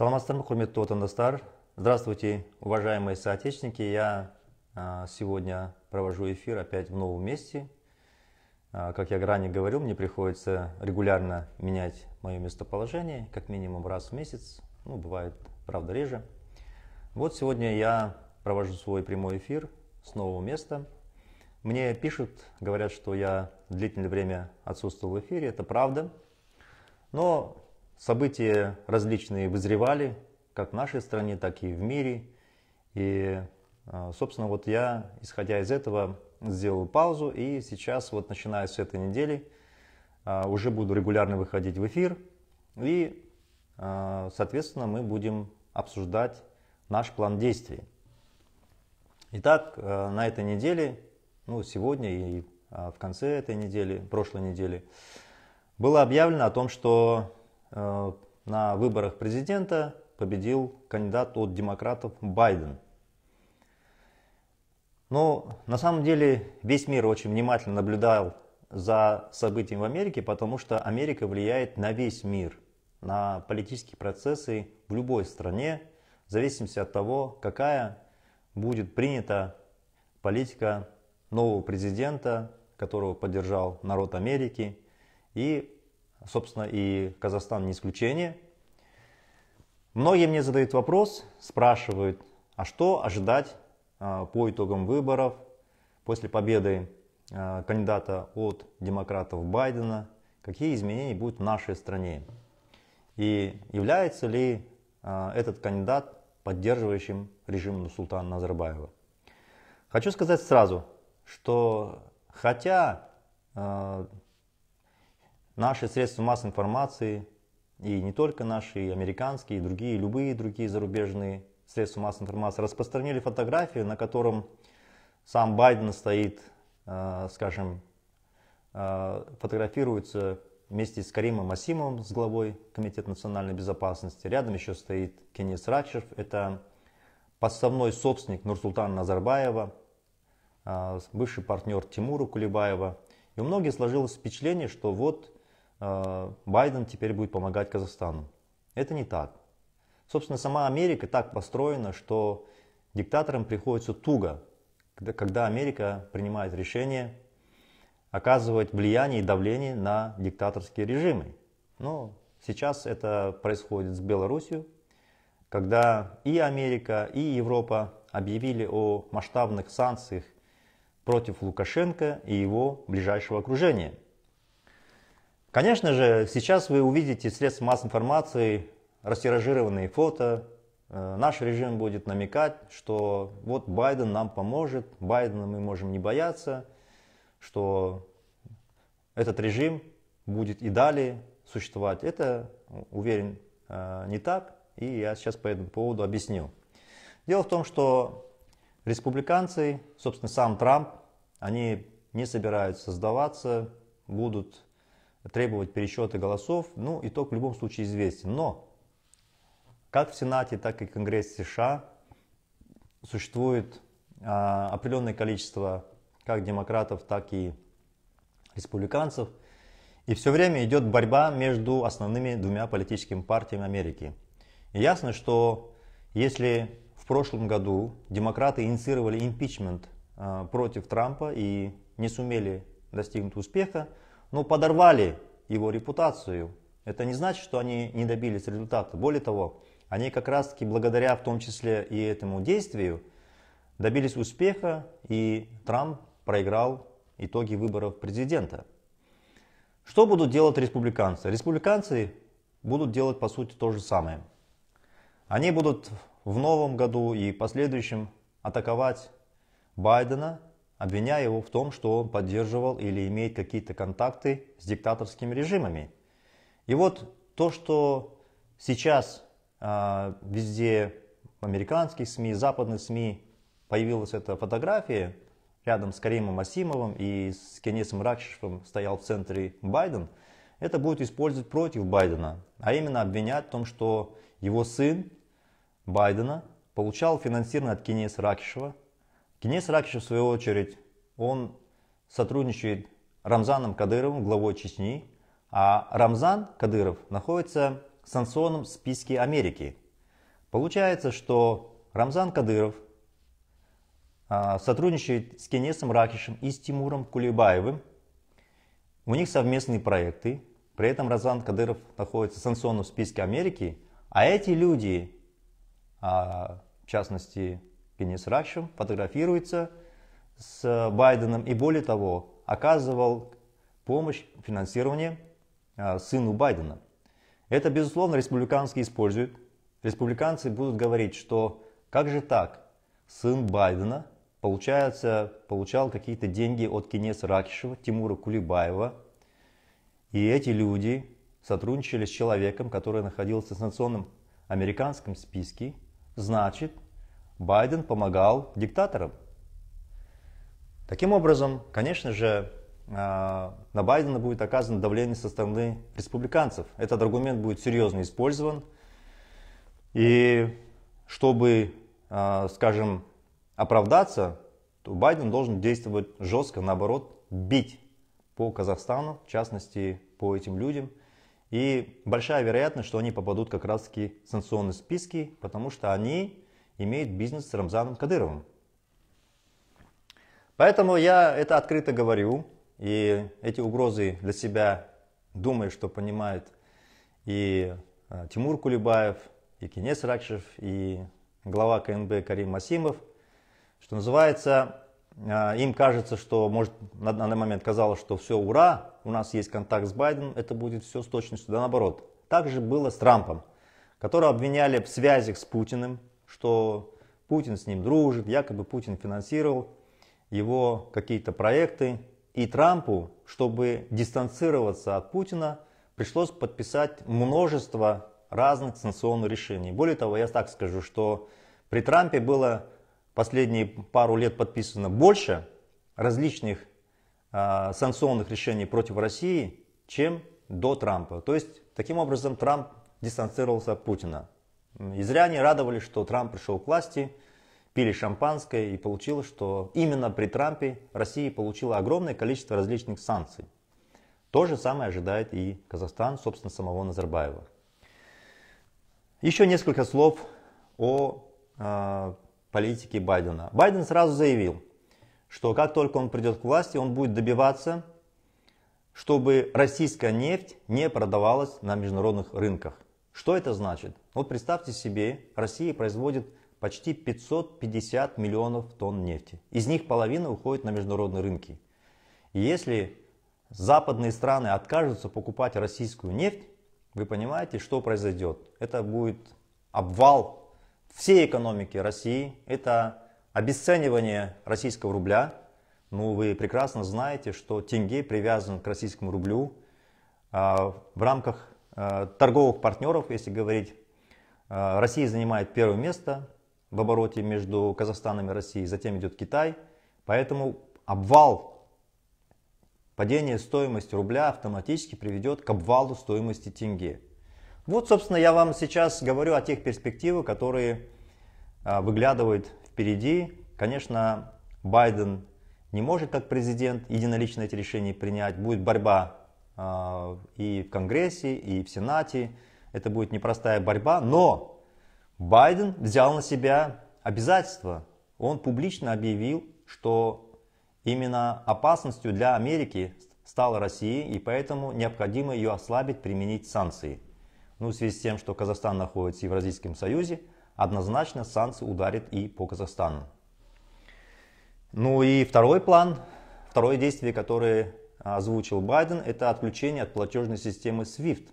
Саламатсыздар құрметті отандастар здравствуйте уважаемые соотечественники я а, сегодня провожу эфир опять в новом месте а, как я ранее говорил мне приходится регулярно менять мое местоположение как минимум раз в месяц ну бывает правда реже вот сегодня я провожу свой прямой эфир с нового места мне пишут говорят что я длительное время отсутствовал в эфире это правда но События различные вызревали, как в нашей стране, так и в мире. И, а, собственно, вот я, исходя из этого, сделал паузу. И сейчас, вот начиная с этой недели, а, уже буду регулярно выходить в эфир. И, а, соответственно, мы будем обсуждать наш план действий. Итак, на этой неделе, ну, сегодня и в конце этой недели, прошлой недели, было объявлено о том, что Э, на выборах президента победил кандидат от демократов Байден. Но на самом деле весь мир очень внимательно наблюдал за событиями в Америке, потому что Америка влияет на весь мир, на политические процессы в любой стране, в зависимости от того, какая будет принята политика нового президента, которого поддержал народ Америки, и Собственно, и Казахстан не исключение. Многие мне задают вопрос, спрашивают, а что ожидать а, по итогам выборов после победы а, кандидата от демократов Байдена, какие изменения будут в нашей стране и является ли а, этот кандидат поддерживающим режим султана Назарбаева. Хочу сказать сразу, что хотя Наши средства массовой информации, и не только наши, и американские, и другие, любые другие зарубежные средства массовой информации распространили фотографию, на котором сам Байден стоит, э, скажем, э, фотографируется вместе с Каримом Масимовым, с главой Комитета национальной безопасности. Рядом еще стоит Кенис Рачев, это подставной собственник Нурсултана Назарбаева, э, бывший партнер Тимура Кулебаева. И у многих сложилось впечатление, что вот Э, Байден теперь будет помогать Казахстану. Это не так. Собственно, сама Америка так построена, что диктаторам приходится туго, когда Америка принимает решение оказывать влияние и давление на диктаторские режимы. Но сейчас это происходит с Белоруссией, когда и Америка, и Европа объявили о масштабных санкциях против Лукашенко и его ближайшего окружения – Конечно же, сейчас вы увидите средства массовой информации, растиражированные фото. Э, наш режим будет намекать, что вот Байден нам поможет, Байдена мы можем не бояться, что этот режим будет и далее существовать. Это, уверен, э, не так, и я сейчас по этому поводу объясню. Дело в том, что республиканцы, собственно, сам Трамп, они не собираются сдаваться, будут требовать пересчета голосов, ну, итог в любом случае известен. Но как в Сенате, так и в Конгрессе США существует а, определенное количество как демократов, так и республиканцев. И все время идет борьба между основными двумя политическими партиями Америки. И ясно, что если в прошлом году демократы инициировали импичмент а, против Трампа и не сумели достигнуть успеха, но подорвали его репутацию. Это не значит, что они не добились результата. Более того, они как раз таки благодаря в том числе и этому действию добились успеха, и Трамп проиграл итоги выборов президента. Что будут делать республиканцы? Республиканцы будут делать по сути то же самое. Они будут в новом году и последующем атаковать Байдена обвиняя его в том, что он поддерживал или имеет какие-то контакты с диктаторскими режимами. И вот то, что сейчас э, везде в американских СМИ, западных СМИ появилась эта фотография, рядом с Каримом Асимовым и с Кенесом Ракшишевым стоял в центре Байден, это будет использовать против Байдена, а именно обвинять в том, что его сын Байдена получал финансирование от Кенеса Ракишева, Князь Ракши, в свою очередь, он сотрудничает Рамзаном Кадыровым, главой Чечни, а Рамзан Кадыров находится в санкционном списке Америки. Получается, что Рамзан Кадыров а, сотрудничает с Кенесом Ракишем и с Тимуром Кулебаевым. У них совместные проекты. При этом Рамзан Кадыров находится в санкционном списке Америки. А эти люди, а, в частности Денис Ращу, фотографируется с Байденом и более того, оказывал помощь в финансировании а, сыну Байдена. Это, безусловно, республиканцы используют. Республиканцы будут говорить, что как же так, сын Байдена, получается, получал какие-то деньги от Кенеса Ракишева, Тимура Кулибаева, и эти люди сотрудничали с человеком, который находился в санкционном американском списке, значит, Байден помогал диктаторам. Таким образом, конечно же, а, на Байдена будет оказано давление со стороны республиканцев. Этот аргумент будет серьезно использован. И чтобы, а, скажем, оправдаться, то Байден должен действовать жестко, наоборот, бить по Казахстану, в частности, по этим людям. И большая вероятность, что они попадут как раз-таки в санкционные списки, потому что они имеет бизнес с Рамзаном Кадыровым. Поэтому я это открыто говорю, и эти угрозы для себя думаю, что понимают и э, Тимур Кулебаев, и Кенес Ракшев, и глава КНБ Карим Масимов. Что называется, э, им кажется, что, может, на данный момент казалось, что все, ура, у нас есть контакт с Байденом, это будет все с точностью, да наоборот. Так же было с Трампом, которого обвиняли в связях с Путиным, что Путин с ним дружит, якобы Путин финансировал его какие-то проекты. И Трампу, чтобы дистанцироваться от Путина, пришлось подписать множество разных санкционных решений. Более того, я так скажу, что при Трампе было последние пару лет подписано больше различных э, санкционных решений против России, чем до Трампа. То есть, таким образом, Трамп дистанцировался от Путина. И радовались, что Трамп пришел к власти, пили шампанское и получилось, что именно при Трампе Россия получила огромное количество различных санкций. То же самое ожидает и Казахстан, собственно, самого Назарбаева. Еще несколько слов о э, политике Байдена. Байден сразу заявил, что как только он придет к власти, он будет добиваться, чтобы российская нефть не продавалась на международных рынках. Что это значит? Вот представьте себе, Россия производит почти 550 миллионов тонн нефти. Из них половина уходит на международные рынки. Если западные страны откажутся покупать российскую нефть, вы понимаете, что произойдет? Это будет обвал всей экономики России, это обесценивание российского рубля. Ну, вы прекрасно знаете, что тенге привязан к российскому рублю. А, в рамках Э, торговых партнеров, если говорить, э, Россия занимает первое место в обороте между Казахстаном и Россией, затем идет Китай. Поэтому обвал, падение стоимости рубля автоматически приведет к обвалу стоимости тенге. Вот, собственно, я вам сейчас говорю о тех перспективах, которые э, выглядывают впереди. Конечно, Байден не может как президент единолично эти решения принять. Будет борьба а, и в Конгрессе, и в Сенате. Это будет непростая борьба, но Байден взял на себя обязательства. Он публично объявил, что именно опасностью для Америки стала Россия, и поэтому необходимо ее ослабить, применить санкции. Ну, в связи с тем, что Казахстан находится в Евразийском союзе, однозначно санкции ударят и по Казахстану. Ну и второй план, второе действие, которое Э, озвучил Байден, это отключение от платежной системы SWIFT.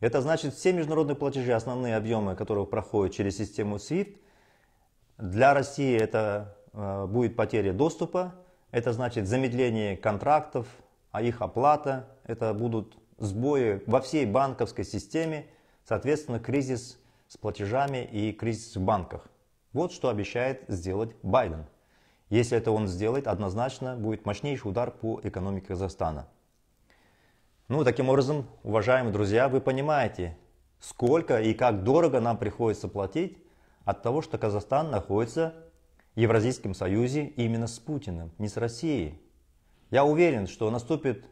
Это значит, все международные платежи, основные объемы которых проходят через систему SWIFT, для России это э, будет потеря доступа, это значит замедление контрактов, а их оплата, это будут сбои во всей банковской системе, соответственно, кризис с платежами и кризис в банках. Вот что обещает сделать Байден. Если это он сделает, однозначно будет мощнейший удар по экономике Казахстана. Ну, таким образом, уважаемые друзья, вы понимаете, сколько и как дорого нам приходится платить от того, что Казахстан находится в Евразийском Союзе именно с Путиным, не с Россией. Я уверен, что наступит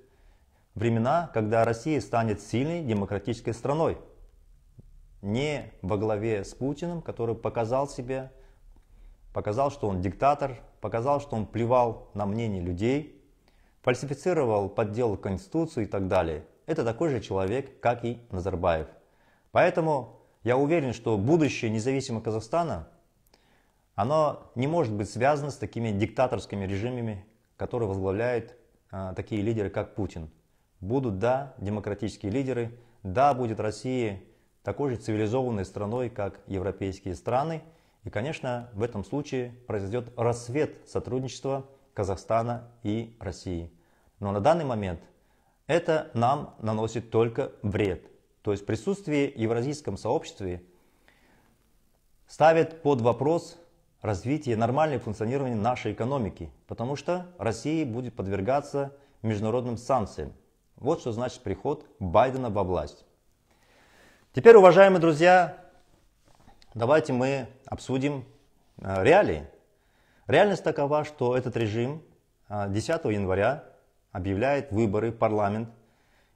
времена, когда Россия станет сильной демократической страной. Не во главе с Путиным, который показал себя, показал, что он диктатор, показал, что он плевал на мнение людей, фальсифицировал, подделал Конституцию и так далее. Это такой же человек, как и Назарбаев. Поэтому я уверен, что будущее независимого Казахстана, оно не может быть связано с такими диктаторскими режимами, которые возглавляют а, такие лидеры, как Путин. Будут, да, демократические лидеры, да, будет Россия такой же цивилизованной страной, как европейские страны – и, конечно, в этом случае произойдет рассвет сотрудничества Казахстана и России. Но на данный момент это нам наносит только вред. То есть присутствие в евразийском сообществе ставит под вопрос развитие нормального функционирования нашей экономики, потому что Россия будет подвергаться международным санкциям. Вот что значит приход Байдена во власть. Теперь, уважаемые друзья, давайте мы обсудим э, реалии. Реальность такова, что этот режим 10 э, января объявляет выборы парламент.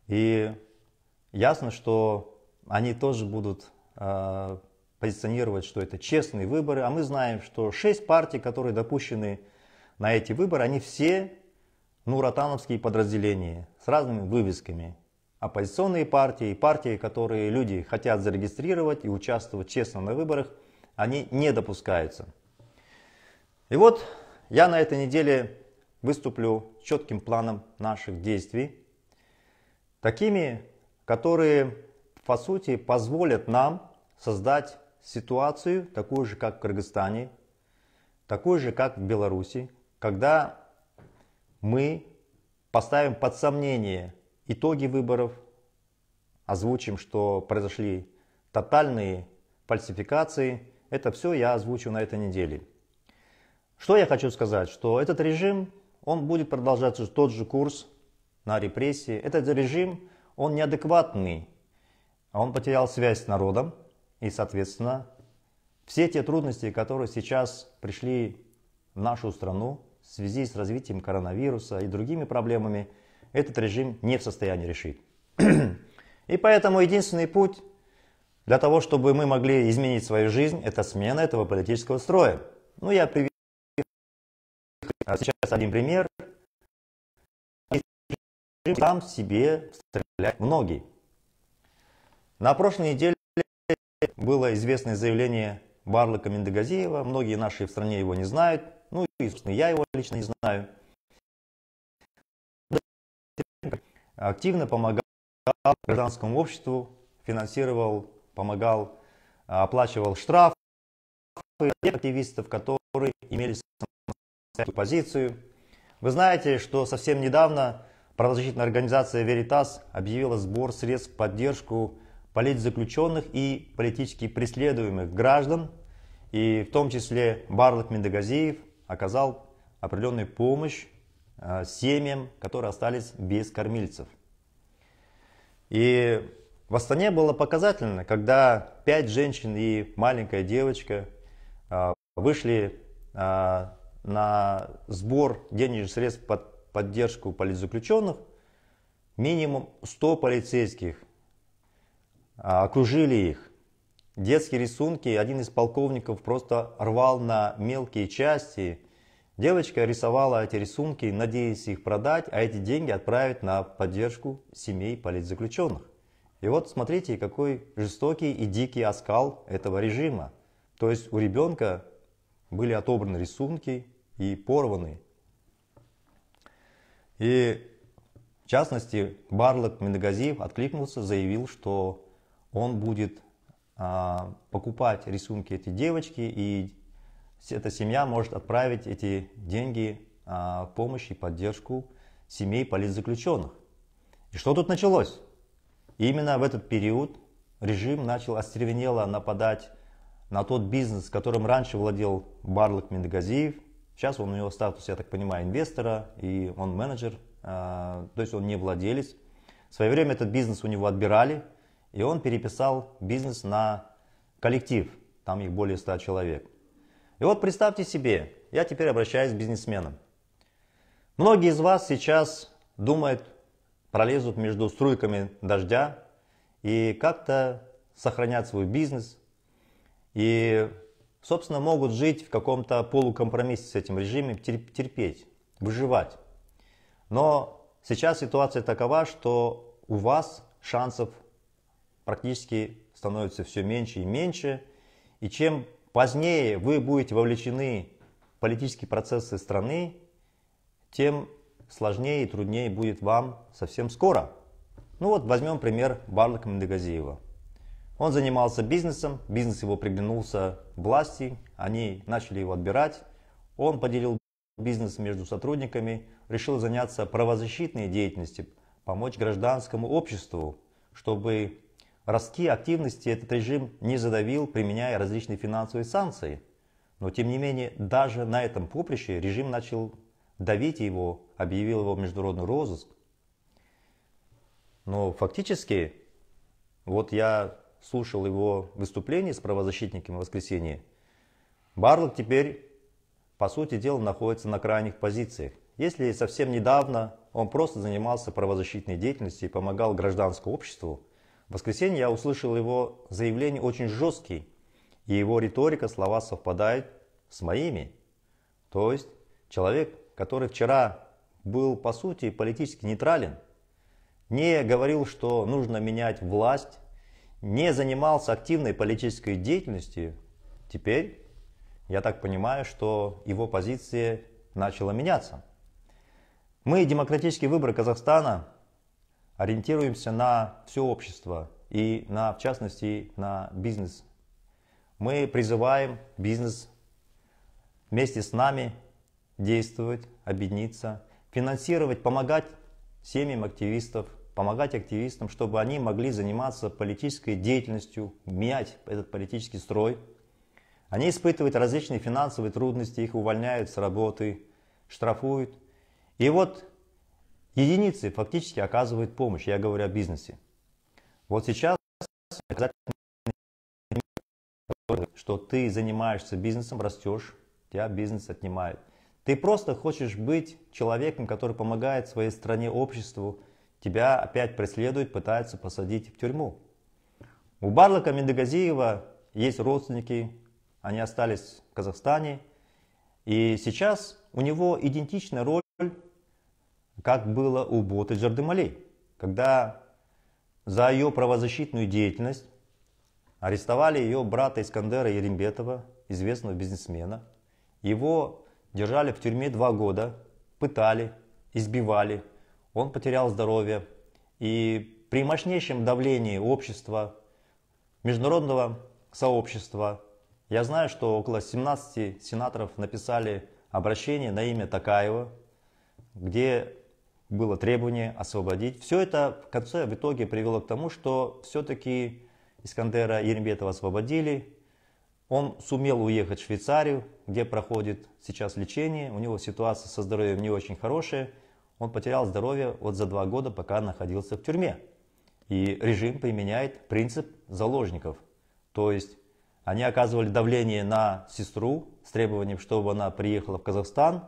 И ясно, что они тоже будут э, позиционировать, что это честные выборы. А мы знаем, что шесть партий, которые допущены на эти выборы, они все нуратановские подразделения с разными вывесками оппозиционные партии, и партии, которые люди хотят зарегистрировать и участвовать честно на выборах, они не допускаются. И вот я на этой неделе выступлю четким планом наших действий, такими, которые по сути позволят нам создать ситуацию, такую же, как в Кыргызстане, такую же, как в Беларуси, когда мы поставим под сомнение итоги выборов, озвучим, что произошли тотальные фальсификации. Это все я озвучу на этой неделе. Что я хочу сказать, что этот режим, он будет продолжаться тот же курс на репрессии. Этот режим, он неадекватный, он потерял связь с народом и, соответственно, все те трудности, которые сейчас пришли в нашу страну в связи с развитием коронавируса и другими проблемами – этот режим не в состоянии решить. И поэтому единственный путь для того, чтобы мы могли изменить свою жизнь, это смена этого политического строя. Ну, я приведу сейчас один пример. Сам себе стреляют многие. На прошлой неделе было известное заявление Барлыка Мендегазиева. Многие наши в стране его не знают. Ну и, собственно, я его лично не знаю. активно помогал гражданскому обществу, финансировал, помогал, а, оплачивал штрафы активистов, которые имели самостоятельную позицию. Вы знаете, что совсем недавно правозащитная организация «Веритас» объявила сбор средств в поддержку политзаключенных и политически преследуемых граждан, и в том числе Барлык Мендегазиев оказал определенную помощь Э, семьям, которые остались без кормильцев. И в Астане было показательно, когда пять женщин и маленькая девочка э, вышли э, на сбор денежных средств под поддержку политзаключенных, минимум 100 полицейских окружили их. Детские рисунки один из полковников просто рвал на мелкие части – Девочка рисовала эти рисунки, надеясь их продать, а эти деньги отправить на поддержку семей политзаключенных. И вот смотрите, какой жестокий и дикий оскал этого режима. То есть у ребенка были отобраны рисунки и порваны. И в частности, Барлок Мендагазиев откликнулся, заявил, что он будет а, покупать рисунки этой девочки и эта семья может отправить эти деньги а, помощь и поддержку семей политзаключенных. И что тут началось? И именно в этот период режим начал остервенело нападать на тот бизнес, которым раньше владел Барлык Мендагазиев. Сейчас он у него статус, я так понимаю, инвестора, и он менеджер, а, то есть он не владелец. В свое время этот бизнес у него отбирали, и он переписал бизнес на коллектив, там их более 100 человек. И вот представьте себе, я теперь обращаюсь к бизнесменам. Многие из вас сейчас думают, пролезут между струйками дождя и как-то сохранят свой бизнес. И, собственно, могут жить в каком-то полукомпромиссе с этим режимом, терпеть, выживать. Но сейчас ситуация такова, что у вас шансов практически становится все меньше и меньше. И чем позднее вы будете вовлечены в политические процессы страны, тем сложнее и труднее будет вам совсем скоро. Ну вот возьмем пример Барлыка Мендегазиева. Он занимался бизнесом, бизнес его приглянулся власти, они начали его отбирать, он поделил бизнес между сотрудниками, решил заняться правозащитной деятельностью, помочь гражданскому обществу, чтобы ростки активности этот режим не задавил, применяя различные финансовые санкции. Но тем не менее, даже на этом поприще режим начал давить его, объявил его в международный розыск. Но фактически, вот я слушал его выступление с правозащитниками в воскресенье, Барлок теперь, по сути дела, находится на крайних позициях. Если совсем недавно он просто занимался правозащитной деятельностью и помогал гражданскому обществу, воскресенье я услышал его заявление очень жесткие и его риторика, слова совпадают с моими. То есть человек, который вчера был по сути политически нейтрален, не говорил, что нужно менять власть, не занимался активной политической деятельностью, теперь я так понимаю, что его позиция начала меняться. Мы демократические выборы Казахстана ориентируемся на все общество и на, в частности на бизнес. Мы призываем бизнес вместе с нами действовать, объединиться, финансировать, помогать семьям активистов, помогать активистам, чтобы они могли заниматься политической деятельностью, менять этот политический строй. Они испытывают различные финансовые трудности, их увольняют с работы, штрафуют. И вот Единицы фактически оказывают помощь, я говорю о бизнесе. Вот сейчас что ты занимаешься бизнесом, растешь, тебя бизнес отнимает. Ты просто хочешь быть человеком, который помогает своей стране, обществу. Тебя опять преследуют, пытаются посадить в тюрьму. У Барлака Мендегазиева есть родственники, они остались в Казахстане. И сейчас у него идентичная роль как было у Боты Джардемалей, когда за ее правозащитную деятельность арестовали ее брата Искандера Ерембетова, известного бизнесмена. Его держали в тюрьме два года, пытали, избивали. Он потерял здоровье. И при мощнейшем давлении общества, международного сообщества, я знаю, что около 17 сенаторов написали обращение на имя Такаева, где было требование освободить. Все это в конце, в итоге привело к тому, что все-таки Искандера Ермбетова освободили. Он сумел уехать в Швейцарию, где проходит сейчас лечение. У него ситуация со здоровьем не очень хорошая. Он потерял здоровье вот за два года, пока находился в тюрьме. И режим применяет принцип заложников. То есть они оказывали давление на сестру с требованием, чтобы она приехала в Казахстан,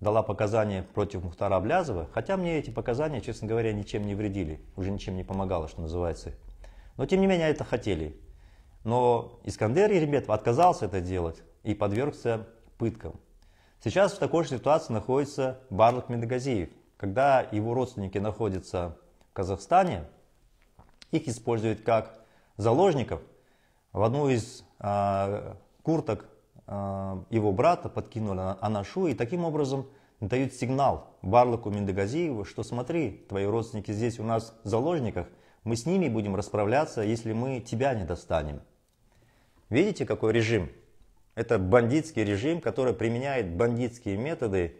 дала показания против Мухтара Аблязова, хотя мне эти показания, честно говоря, ничем не вредили, уже ничем не помогало, что называется. Но тем не менее это хотели. Но Искандер Еребетов отказался это делать и подвергся пыткам. Сейчас в такой же ситуации находится Барлык Медагазиев. Когда его родственники находятся в Казахстане, их используют как заложников. В одну из э, курток Э, его брата подкинули Анашу а и таким образом дают сигнал Барлоку Миндагазиеву, что смотри, твои родственники здесь у нас в заложниках, мы с ними будем расправляться, если мы тебя не достанем. Видите, какой режим? Это бандитский режим, который применяет бандитские методы.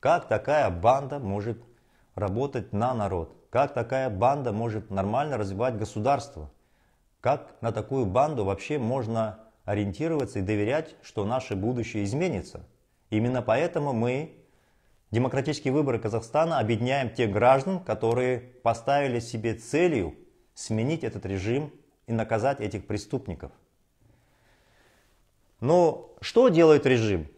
Как такая банда может работать на народ? Как такая банда может нормально развивать государство? Как на такую банду вообще можно ориентироваться и доверять, что наше будущее изменится. Именно поэтому мы демократические выборы Казахстана объединяем тех граждан, которые поставили себе целью сменить этот режим и наказать этих преступников. Но что делает режим?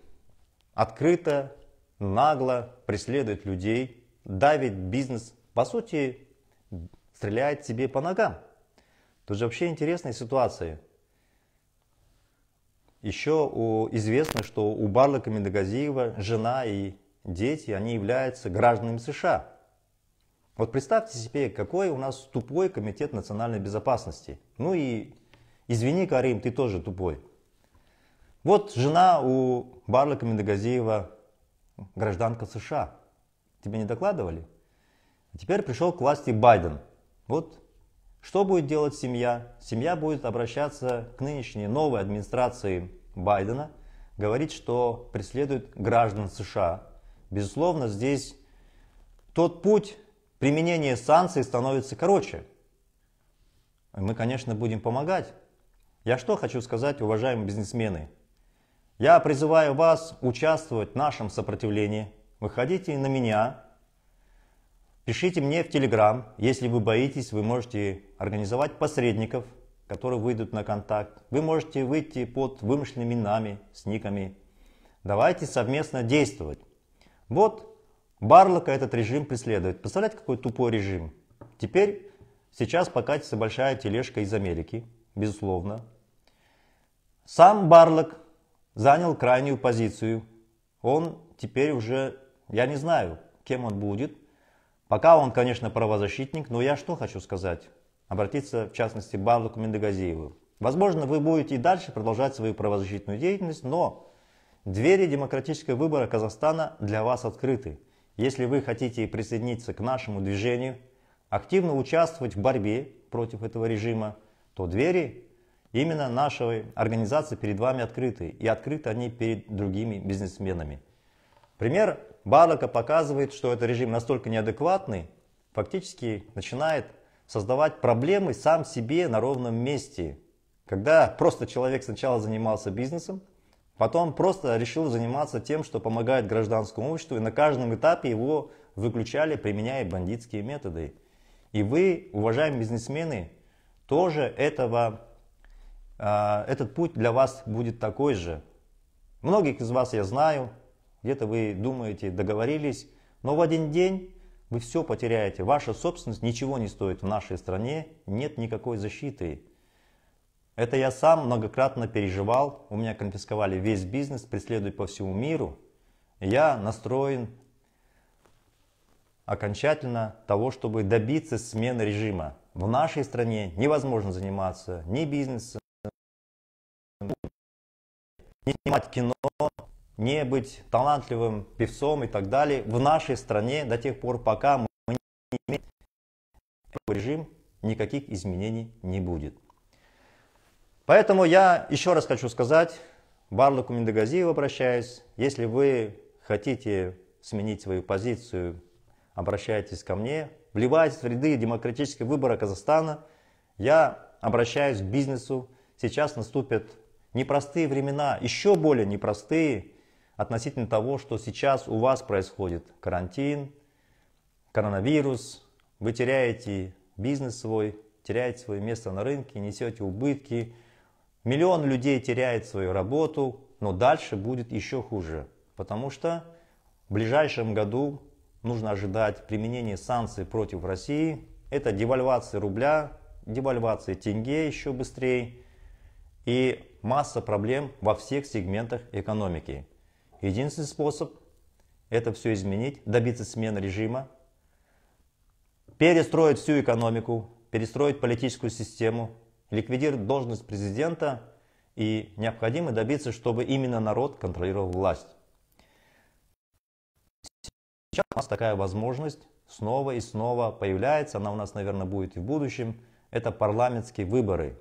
Открыто, нагло преследует людей, давит бизнес, по сути, стреляет себе по ногам. Тут же вообще интересная ситуация. Еще известно, что у Барлака Медогазиева жена и дети, они являются гражданами США. Вот представьте себе, какой у нас тупой комитет национальной безопасности. Ну и извини, Карим, ты тоже тупой. Вот жена у Барлака Медогазиева гражданка США. Тебе не докладывали? Теперь пришел к власти Байден. Вот что будет делать семья? Семья будет обращаться к нынешней новой администрации Байдена, говорить, что преследует граждан США. Безусловно, здесь тот путь применения санкций становится короче. Мы, конечно, будем помогать. Я что хочу сказать, уважаемые бизнесмены? Я призываю вас участвовать в нашем сопротивлении. Выходите на меня, Пишите мне в Телеграм. Если вы боитесь, вы можете организовать посредников, которые выйдут на контакт. Вы можете выйти под вымышленными нами, с никами. Давайте совместно действовать. Вот Барлока этот режим преследует. Представляете, какой тупой режим? Теперь, сейчас покатится большая тележка из Америки, безусловно. Сам Барлок занял крайнюю позицию. Он теперь уже, я не знаю, кем он будет – Пока он, конечно, правозащитник, но я что хочу сказать? Обратиться, в частности, к Барлуку Мендегазиеву. Возможно, вы будете и дальше продолжать свою правозащитную деятельность, но двери демократического выбора Казахстана для вас открыты. Если вы хотите присоединиться к нашему движению, активно участвовать в борьбе против этого режима, то двери именно нашей организации перед вами открыты. И открыты они перед другими бизнесменами. Пример Барака показывает, что этот режим настолько неадекватный, фактически начинает создавать проблемы сам себе на ровном месте. Когда просто человек сначала занимался бизнесом, потом просто решил заниматься тем, что помогает гражданскому обществу, и на каждом этапе его выключали, применяя бандитские методы. И вы, уважаемые бизнесмены, тоже этого, э, этот путь для вас будет такой же. Многих из вас я знаю, где-то вы думаете, договорились, но в один день вы все потеряете. Ваша собственность ничего не стоит в нашей стране, нет никакой защиты. Это я сам многократно переживал, у меня конфисковали весь бизнес, преследуют по всему миру. Я настроен окончательно того, чтобы добиться смены режима. В нашей стране невозможно заниматься ни бизнесом, ни снимать кино, не быть талантливым певцом и так далее в нашей стране до тех пор, пока мы не имеем режим, никаких изменений не будет. Поэтому я еще раз хочу сказать, Барлыку Миндагазиеву обращаюсь, если вы хотите сменить свою позицию, обращайтесь ко мне, Вливаясь в ряды демократического выбора Казахстана, я обращаюсь к бизнесу, сейчас наступят непростые времена, еще более непростые, относительно того, что сейчас у вас происходит карантин, коронавирус, вы теряете бизнес свой, теряете свое место на рынке, несете убытки. Миллион людей теряет свою работу, но дальше будет еще хуже, потому что в ближайшем году нужно ожидать применения санкций против России. Это девальвация рубля, девальвация тенге еще быстрее и масса проблем во всех сегментах экономики. Единственный способ это все изменить, добиться смены режима, перестроить всю экономику, перестроить политическую систему, ликвидировать должность президента и необходимо добиться, чтобы именно народ контролировал власть. Сейчас у нас такая возможность снова и снова появляется, она у нас, наверное, будет и в будущем, это парламентские выборы.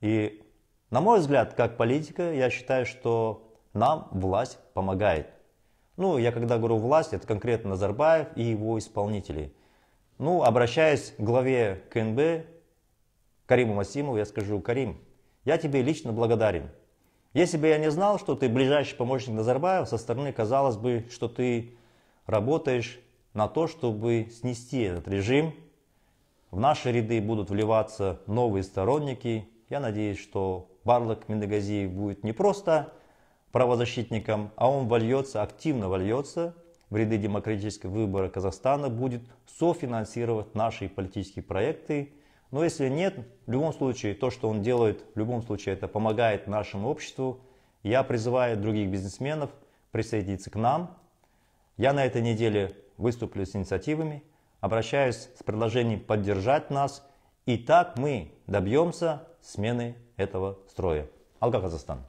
И, на мой взгляд, как политика, я считаю, что нам власть помогает. Ну, я когда говорю власть, это конкретно Назарбаев и его исполнители. Ну, обращаясь к главе КНБ Кариму Масимову, я скажу, Карим, я тебе лично благодарен. Если бы я не знал, что ты ближайший помощник Назарбаева, со стороны казалось бы, что ты работаешь на то, чтобы снести этот режим. В наши ряды будут вливаться новые сторонники. Я надеюсь, что барлок Мендагазиев будет не просто правозащитникам, а он вольется, активно вольется в ряды демократического выбора Казахстана, будет софинансировать наши политические проекты. Но если нет, в любом случае, то, что он делает, в любом случае это помогает нашему обществу. Я призываю других бизнесменов присоединиться к нам. Я на этой неделе выступлю с инициативами, обращаюсь с предложением поддержать нас. И так мы добьемся смены этого строя. Алга Казахстан.